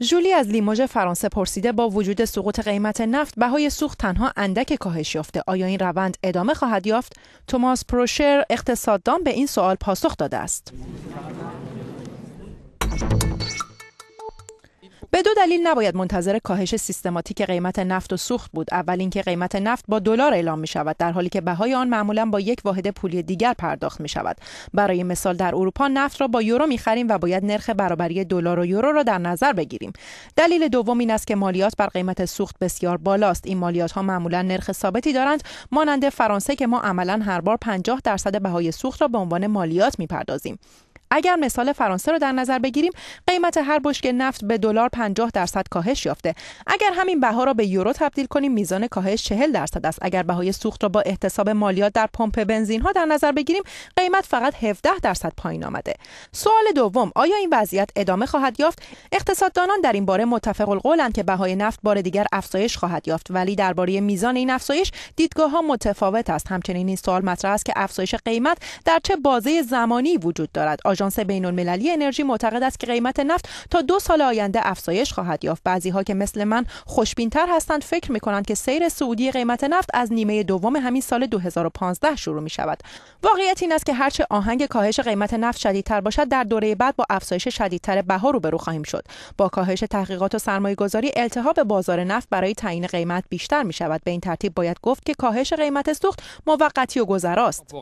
جولی از لیموژ فرانسه پرسیده با وجود سقوط قیمت نفت بهای سوخت تنها اندک کاهش یافته آیا این روند ادامه خواهد یافت توماس پروشر اقتصاددان به این سوال پاسخ داده است دو دلیل نباید منتظر کاهش سیستماتیک قیمت نفت و سوخت بود اول اینکه قیمت نفت با دلار اعلام می شود در حالی که بهای آن معمولا با یک واحد پولی دیگر پرداخت می شود برای مثال در اروپا نفت را با یورو می خریم و باید نرخ برابری دلار و یورو را در نظر بگیریم دلیل دوم این است که مالیات بر قیمت سوخت بسیار بالاست این مالیات ها معمولا نرخ ثابتی دارند مانند فرانسه که ما عملا هر بار 50 درصد بهای سوخت را به عنوان مالیات پردازیم. اگر مثال فرانسه رو در نظر بگیریم قیمت هر بشک نفت به دلار 50 درصد کاهش یافته اگر همین بها را به یورو تبدیل کنیم میزان کاهش 40 درصد است اگر بهای سوخت را با احتساب مالیات در پمپ بنزین ها در نظر بگیریم قیمت فقط 17 درصد پایین آمده سوال دوم آیا این وضعیت ادامه خواهد یافت اقتصاددانان در این باره متفق القولند که بهای نفت بار دیگر افزایش خواهد یافت ولی درباره میزان این افزایش دیدگاه ها متفاوت است همچنین این سوال مطرح است که افزایش قیمت در چه بازه زمانی وجود دارد آژانس بین المللی انرژی معتقد است که قیمت نفت تا دو سال آینده افزایش خواهد یافت بعضی ها که مثل من تر هستند فکر می کنند که سیر سعودی قیمت نفت از نیمه دوم همین سال 2015 شروع می شود واقعیت این است که هرچه آهنگ کاهش قیمت نفت شدیدتر باشد در دوره بعد با افزایش شدیدتر بها روبرو خواهیم شد با کاهش تحقیقات و سرمایه گذاری التهاب بازار نفت برای تعیین قیمت بیشتر می شود به این ترتیب باید گفت که کاهش قیمت سوخت موقتی و گذراست